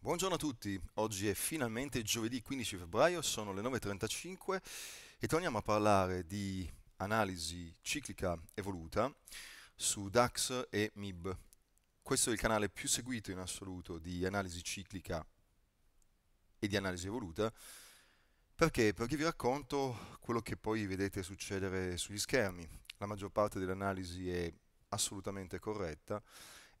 Buongiorno a tutti, oggi è finalmente giovedì 15 febbraio, sono le 9.35 e torniamo a parlare di analisi ciclica evoluta su DAX e MIB. Questo è il canale più seguito in assoluto di analisi ciclica e di analisi evoluta perché? Perché vi racconto quello che poi vedete succedere sugli schermi. La maggior parte dell'analisi è assolutamente corretta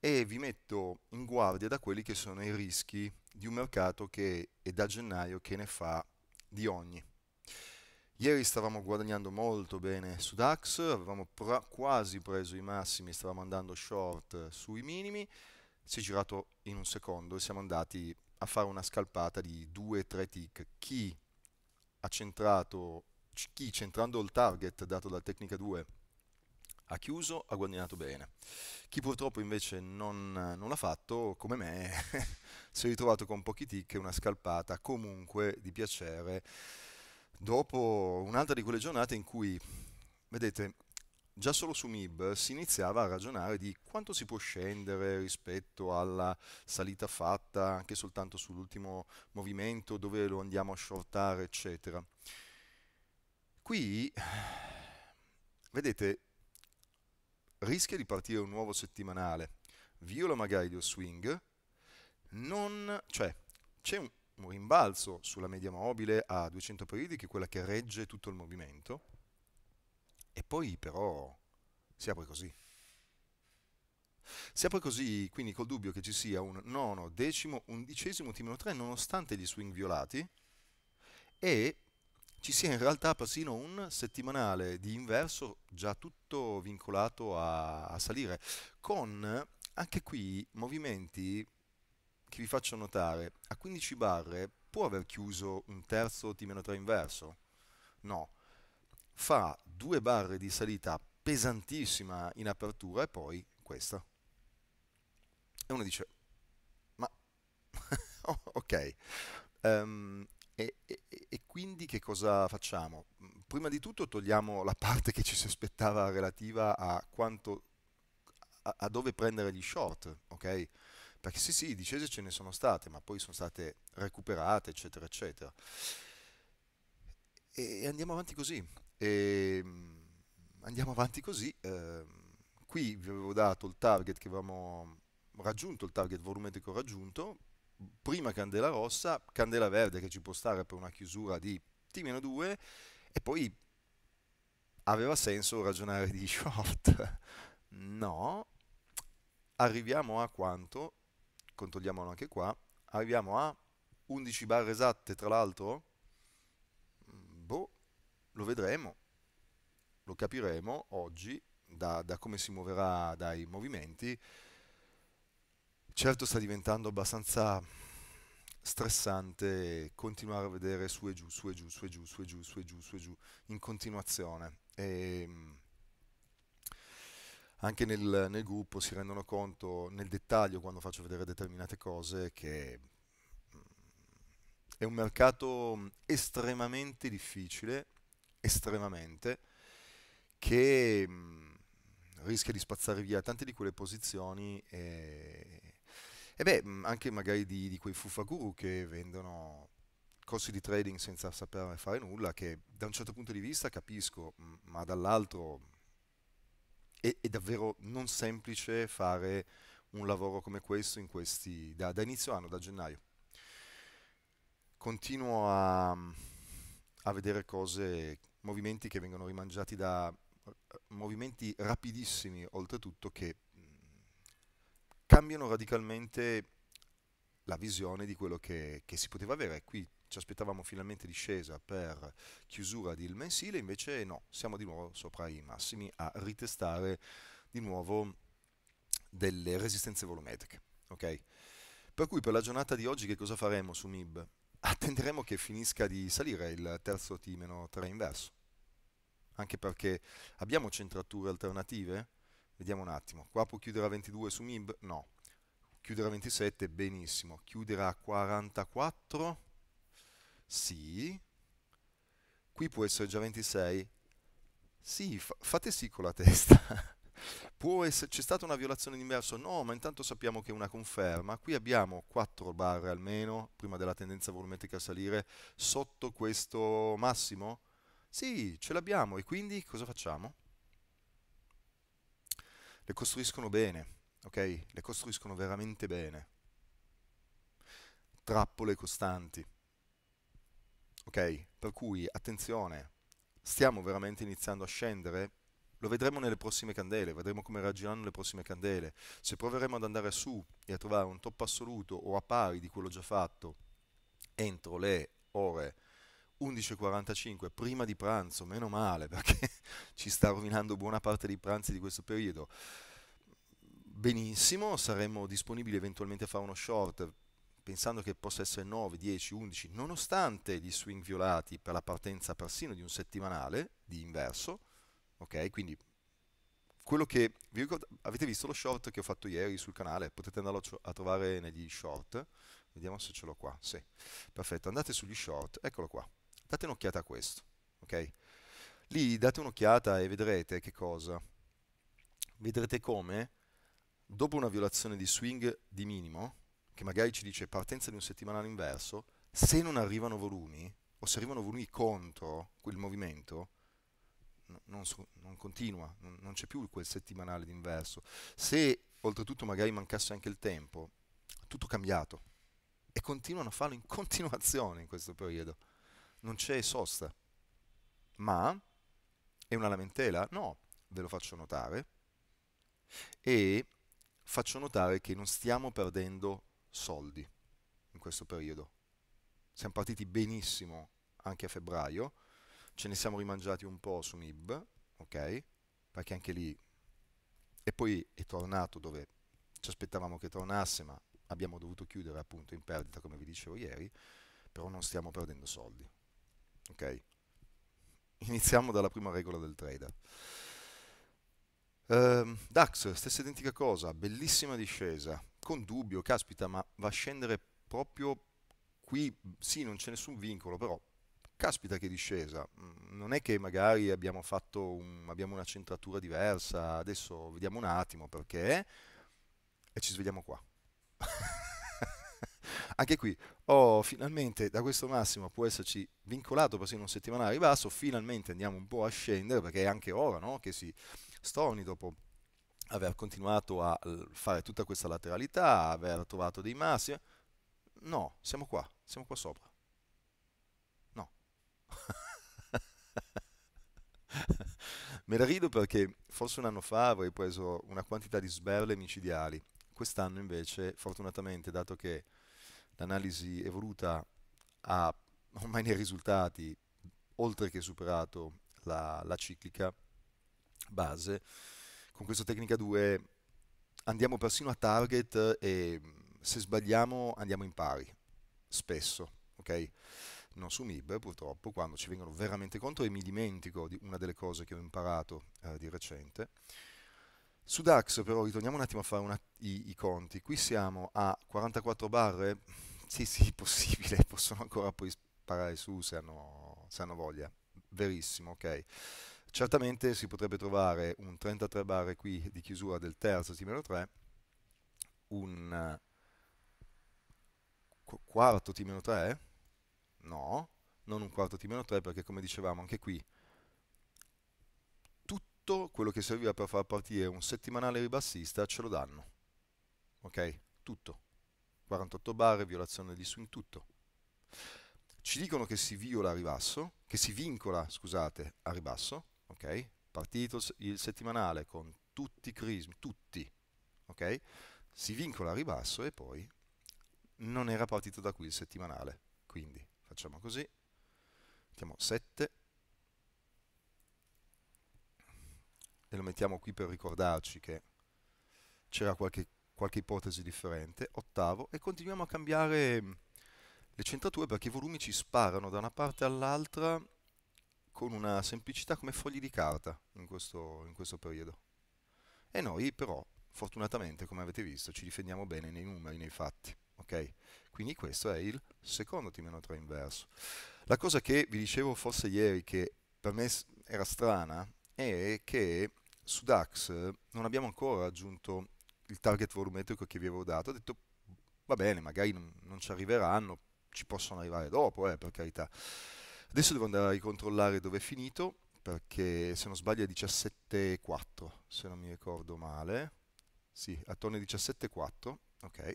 e vi metto in guardia da quelli che sono i rischi di un mercato che è da gennaio che ne fa di ogni. Ieri stavamo guadagnando molto bene su DAX, avevamo quasi preso i massimi, stavamo andando short sui minimi, si è girato in un secondo e siamo andati a fare una scalpata di 2-3 tick. Chi ha centrato, chi centrando il target dato dal Tecnica 2 ha chiuso, ha guadagnato bene. Chi purtroppo invece non, non l'ha fatto, come me, si è ritrovato con pochi tic e una scalpata comunque di piacere dopo un'altra di quelle giornate in cui, vedete, già solo su MIB si iniziava a ragionare di quanto si può scendere rispetto alla salita fatta anche soltanto sull'ultimo movimento, dove lo andiamo a shortare, eccetera. Qui, vedete, rischia di partire un nuovo settimanale, viola magari il swing, non, cioè c'è un, un rimbalzo sulla media mobile a 200 periodi che è quella che regge tutto il movimento e poi però si apre così. Si apre così, quindi col dubbio che ci sia un nono, decimo, undicesimo timino 3 nonostante gli swing violati e ci sia in realtà persino un settimanale di inverso già tutto vincolato a, a salire, con anche qui movimenti che vi faccio notare, a 15 barre può aver chiuso un terzo T-3 inverso? No, fa due barre di salita pesantissima in apertura e poi questa. E uno dice, ma ok, um, e, e, e, quindi che cosa facciamo? Prima di tutto togliamo la parte che ci si aspettava relativa a, quanto, a, a dove prendere gli short, ok? Perché sì, sì, discese ce ne sono state, ma poi sono state recuperate, eccetera, eccetera. E, andiamo avanti così. Ehm, andiamo avanti così. Eh, qui vi avevo dato il target che avevamo raggiunto, il target volumetrico raggiunto, prima candela rossa, candela verde che ci può stare per una chiusura di T-2 e poi aveva senso ragionare di short. No, arriviamo a quanto? Controlliamolo anche qua. Arriviamo a 11 barre esatte, tra l'altro? Mm, boh, lo vedremo, lo capiremo oggi da, da come si muoverà dai movimenti certo sta diventando abbastanza stressante continuare a vedere su e giù, su e giù, su e giù, su e giù, su e giù, su e giù, in continuazione. E ehm, anche nel, nel gruppo si rendono conto nel dettaglio quando faccio vedere determinate cose che mm, è un mercato estremamente difficile, estremamente, che mm, rischia di spazzare via tante di quelle posizioni e, e beh, anche magari di, di quei fufaguru che vendono corsi di trading senza saperne fare nulla, che da un certo punto di vista capisco, ma dall'altro è, è, davvero non semplice fare un lavoro come questo questi, da, da, inizio anno, da gennaio. Continuo a, a vedere cose, movimenti che vengono rimangiati da movimenti rapidissimi, oltretutto che cambiano radicalmente la visione di quello che, che si poteva avere. Qui ci aspettavamo finalmente discesa per chiusura del mensile, invece no, siamo di nuovo sopra i massimi a ritestare di nuovo delle resistenze volumetriche. Okay? Per cui per la giornata di oggi che cosa faremo su MIB? Attenderemo che finisca di salire il terzo T-3 inverso, anche perché abbiamo centrature alternative, Vediamo un attimo, qua può chiudere a 22 su MIB? No. Chiudere a 27? Benissimo. Chiudere a 44? Sì. Qui può essere già 26? Sì, fa fate sì con la testa. Può esserci stata una violazione di inverso? No, ma intanto sappiamo che è una conferma. Qui abbiamo 4 barre almeno, prima della tendenza volumetrica a salire, sotto questo massimo? Sì, ce l'abbiamo e quindi cosa facciamo? le costruiscono bene, ok? Le costruiscono veramente bene. Trappole costanti. Ok? Per cui attenzione, stiamo veramente iniziando a scendere? Lo vedremo nelle prossime candele, vedremo come reagiranno le prossime candele. Se proveremo ad andare su e a trovare un top assoluto o a pari di quello già fatto entro le ore 11.45, prima di pranzo, meno male perché ci sta rovinando buona parte dei pranzi di questo periodo. Benissimo, saremmo disponibili eventualmente a fare uno short pensando che possa essere 9, 10, 11, nonostante gli swing violati per la partenza persino di un settimanale di inverso, ok? Quindi quello che vi ricordo, avete visto lo short che ho fatto ieri sul canale, potete andarlo a trovare negli short, vediamo se ce l'ho qua, sì, perfetto, andate sugli short, eccolo qua, date un'occhiata a questo, ok? Lì date un'occhiata e vedrete che cosa? Vedrete come dopo una violazione di swing di minimo, che magari ci dice partenza di un settimanale inverso, se non arrivano volumi, o se arrivano volumi contro quel movimento, non, non continua, non, non c'è più quel settimanale d'inverso. Se oltretutto magari mancasse anche il tempo, tutto cambiato. E continuano a farlo in continuazione in questo periodo non c'è sosta. Ma è una lamentela? No, ve lo faccio notare. E faccio notare che non stiamo perdendo soldi in questo periodo. Siamo partiti benissimo anche a febbraio, ce ne siamo rimangiati un po' su NIB, ok? Perché anche lì... E poi è tornato dove ci aspettavamo che tornasse, ma abbiamo dovuto chiudere appunto in perdita, come vi dicevo ieri, però non stiamo perdendo soldi. Ok? Iniziamo dalla prima regola del trader. Uh, DAX, stessa identica cosa, bellissima discesa, con dubbio, caspita, ma va a scendere proprio qui, sì, non c'è nessun vincolo, però caspita che discesa, mm, non è che magari abbiamo fatto un, abbiamo una centratura diversa, adesso vediamo un attimo perché e ci svegliamo qua. Anche qui, oh, finalmente da questo massimo può esserci vincolato persino un settimanale ribasso, finalmente andiamo un po' a scendere perché è anche ora no? che si storni dopo aver continuato a fare tutta questa lateralità, aver trovato dei massimi. No, siamo qua, siamo qua sopra. No. Me la rido perché forse un anno fa avrei preso una quantità di sberle micidiali. Quest'anno invece, fortunatamente, dato che l'analisi evoluta ha ormai nei risultati, oltre che superato la, la ciclica base, con questa tecnica 2 andiamo persino a target e se sbagliamo andiamo in pari, spesso, ok? non su MIB purtroppo, quando ci vengono veramente contro e mi dimentico di una delle cose che ho imparato eh, di recente. Su DAX però ritorniamo un attimo a fare una, i, i, conti, qui siamo a 44 barre, sì, sì, possibile, possono ancora poi sparare su se hanno, se hanno voglia. Verissimo, ok. Certamente si potrebbe trovare un 33 bar qui di chiusura del terzo t 3, un quarto t 3, no, non un quarto t 3 perché come dicevamo anche qui tutto quello che serviva per far partire un settimanale ribassista ce lo danno. Ok? Tutto. 48 barre, violazione di swing tutto. Ci dicono che si viola a ribasso, che si vincola, scusate, a ribasso, ok? Partito il settimanale con tutti i crismi, tutti, ok? Si vincola a ribasso e poi non era partito da qui il settimanale. Quindi facciamo così, mettiamo 7 e lo mettiamo qui per ricordarci che c'era qualche qualche ipotesi differente, ottavo, e continuiamo a cambiare mm, le centrature perché i volumi ci sparano da una parte all'altra con una semplicità come fogli di carta in questo, in questo periodo. E noi però, fortunatamente, come avete visto, ci difendiamo bene nei numeri, nei fatti. Okay? Quindi questo è il secondo T-3 inverso. La cosa che vi dicevo forse ieri che per me era strana è che su DAX non abbiamo ancora raggiunto il target volumetrico che vi avevo dato, ho detto va bene, magari non, non ci arriveranno, ci possono arrivare dopo, eh, per carità. Adesso devo andare a ricontrollare dove è finito, perché se non sbaglio è 17.4, se non mi ricordo male. Sì, attorno ai 17.4. ok.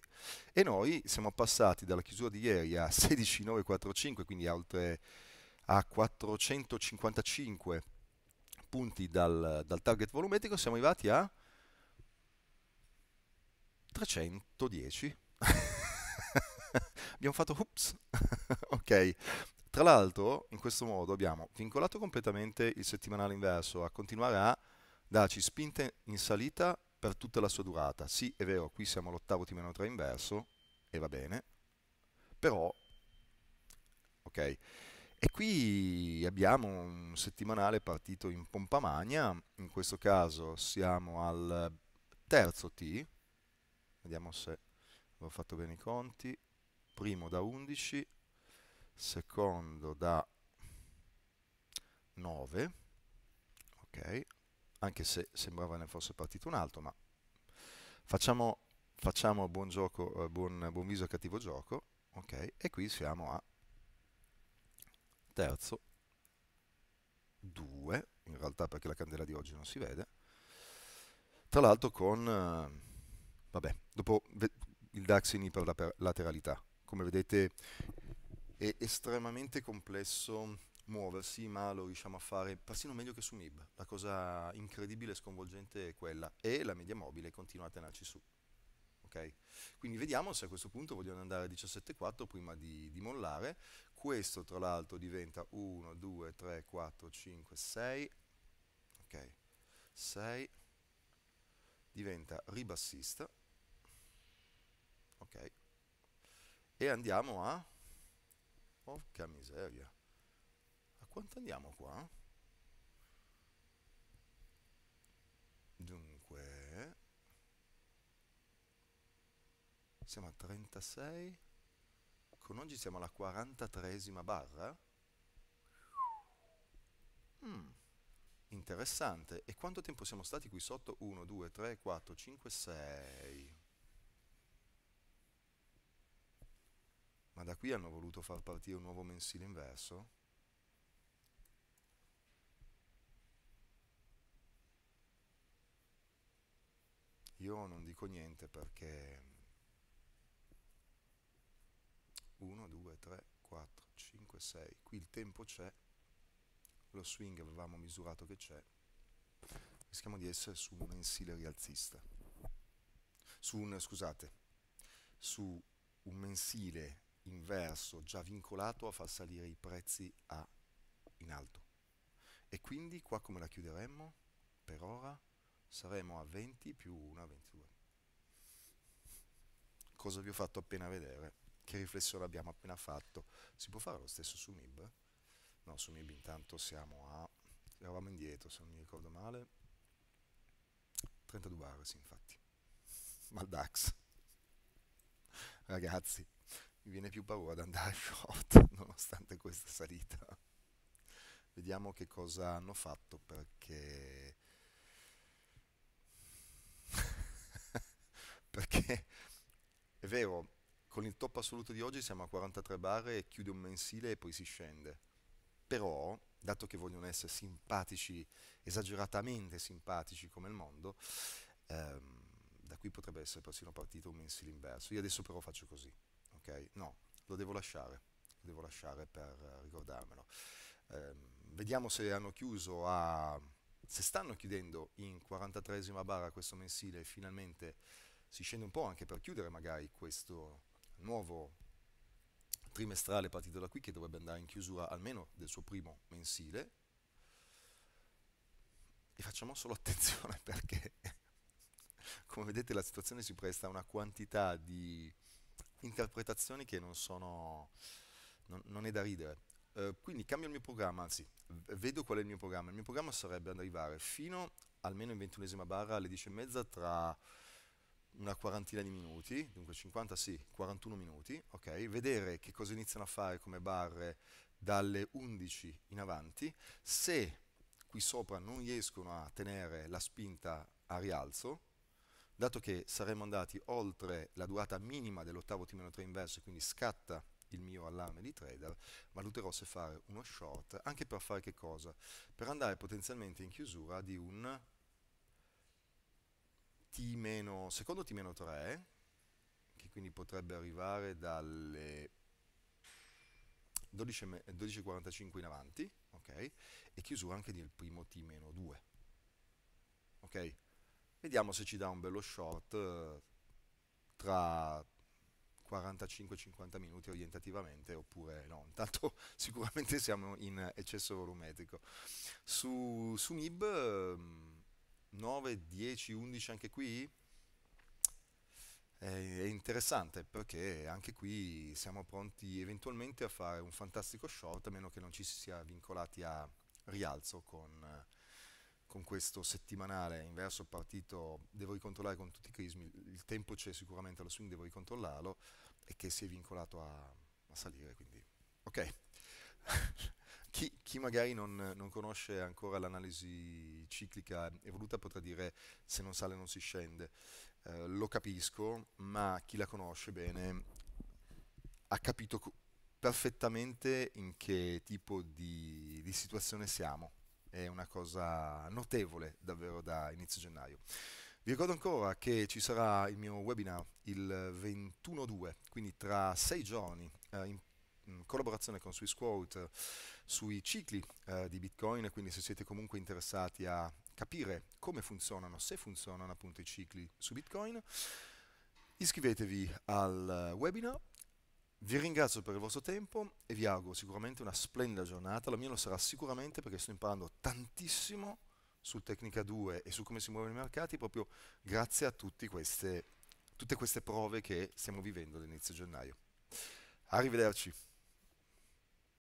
E noi siamo passati dalla chiusura di ieri a 16.945, quindi a oltre a 455 punti dal, dal target volumetrico, siamo arrivati a 310. abbiamo fatto ups. ok. Tra l'altro, in questo modo abbiamo vincolato completamente il settimanale inverso a continuare a darci spinte in salita per tutta la sua durata. Sì, è vero, qui siamo all'ottavo T-3 inverso e va bene, però ok. E qui abbiamo un settimanale partito in pompa magna, in questo caso siamo al terzo T, vediamo se ho fatto bene i conti primo da 11 secondo da 9 ok anche se sembrava ne fosse partito un altro ma facciamo, facciamo buon gioco eh, buon, buon viso a cattivo gioco ok e qui siamo a terzo 2 in realtà perché la candela di oggi non si vede tra l'altro con eh, Vabbè, dopo il DAX in iperlateralità. Come vedete è estremamente complesso muoversi, ma lo riusciamo a fare persino meglio che su MIB. La cosa incredibile e sconvolgente è quella. E la media mobile continua a tenerci su. Okay? Quindi vediamo se a questo punto vogliono andare a 17,4 prima di, di mollare. Questo tra l'altro diventa 1, 2, 3, 4, 5, 6. Ok, 6 diventa ribassista e andiamo a porca miseria a quanto andiamo qua? dunque siamo a 36 con oggi siamo alla 43esima barra mm, interessante e quanto tempo siamo stati qui sotto? 1, 2, 3, 4, 5, 6 ma da qui hanno voluto far partire un nuovo mensile inverso io non dico niente perché 1, 2, 3, 4, 5, 6 qui il tempo c'è lo swing avevamo misurato che c'è rischiamo di essere su un mensile rialzista su un, scusate su un mensile inverso già vincolato a far salire i prezzi a in alto. E quindi qua come la chiuderemmo? Per ora saremo a 20 più 1 22. Cosa vi ho fatto appena vedere? Che riflessione abbiamo appena fatto? Si può fare lo stesso su MIB? No, su MIB intanto siamo a... eravamo indietro se non mi ricordo male. 32 bar, hours infatti. Ma DAX. Ragazzi, mi viene più paura ad andare short nonostante questa salita. Vediamo che cosa hanno fatto perché... perché è vero, con il top assoluto di oggi siamo a 43 barre, chiude un mensile e poi si scende. Però, dato che vogliono essere simpatici, esageratamente simpatici come il mondo, ehm, da qui potrebbe essere persino partito un mensile inverso. Io adesso però faccio così ok? No, lo devo lasciare, lo devo lasciare per eh, ricordarmelo. Eh, vediamo se hanno chiuso a... se stanno chiudendo in 43esima barra questo mensile, finalmente si scende un po' anche per chiudere magari questo nuovo trimestrale partito da qui che dovrebbe andare in chiusura almeno del suo primo mensile e facciamo solo attenzione perché come vedete la situazione si presta a una quantità di interpretazioni che non sono, non, non è da ridere. Uh, quindi cambio il mio programma, anzi, vedo qual è il mio programma. Il mio programma sarebbe arrivare fino almeno in ventunesima barra alle 10 e mezza tra una quarantina di minuti, dunque 50 sì, 41 minuti, ok? Vedere che cosa iniziano a fare come barre dalle 11 in avanti, se qui sopra non riescono a tenere la spinta a rialzo, Dato che saremmo andati oltre la durata minima dell'ottavo T-3 inverso, e quindi scatta il mio allarme di trader, valuterò se fare uno short, anche per fare che cosa? Per andare potenzialmente in chiusura di un T- secondo T-3, che quindi potrebbe arrivare dalle 12.45 in avanti, ok? E chiusura anche del primo T-2, ok? Vediamo se ci dà un bello short eh, tra 45-50 minuti orientativamente oppure no, intanto sicuramente siamo in eccesso volumetrico. Su, su MIB 9, 10, 11 anche qui è, è interessante perché anche qui siamo pronti eventualmente a fare un fantastico short a meno che non ci si sia vincolati a rialzo con eh, con questo settimanale in verso partito devo ricontrollare con tutti i crismi, il tempo c'è sicuramente allo swing, devo ricontrollarlo e che si è vincolato a, a salire. Quindi. Ok, chi, chi, magari non, non conosce ancora l'analisi ciclica evoluta potrà dire se non sale non si scende, eh, lo capisco, ma chi la conosce bene ha capito perfettamente in che tipo di, di situazione siamo è una cosa notevole davvero da inizio gennaio. Vi ricordo ancora che ci sarà il mio webinar il 21-2, quindi tra sei giorni, eh, in mm, collaborazione con SwissQuote eh, sui cicli eh, di Bitcoin, quindi se siete comunque interessati a capire come funzionano, se funzionano appunto i cicli su Bitcoin, iscrivetevi al eh, webinar vi ringrazio per il vostro tempo e vi auguro sicuramente una splendida giornata, la mia lo sarà sicuramente perché sto imparando tantissimo su Tecnica 2 e su come si muovono i mercati proprio grazie a queste, tutte queste prove che stiamo vivendo all'inizio gennaio. Arrivederci.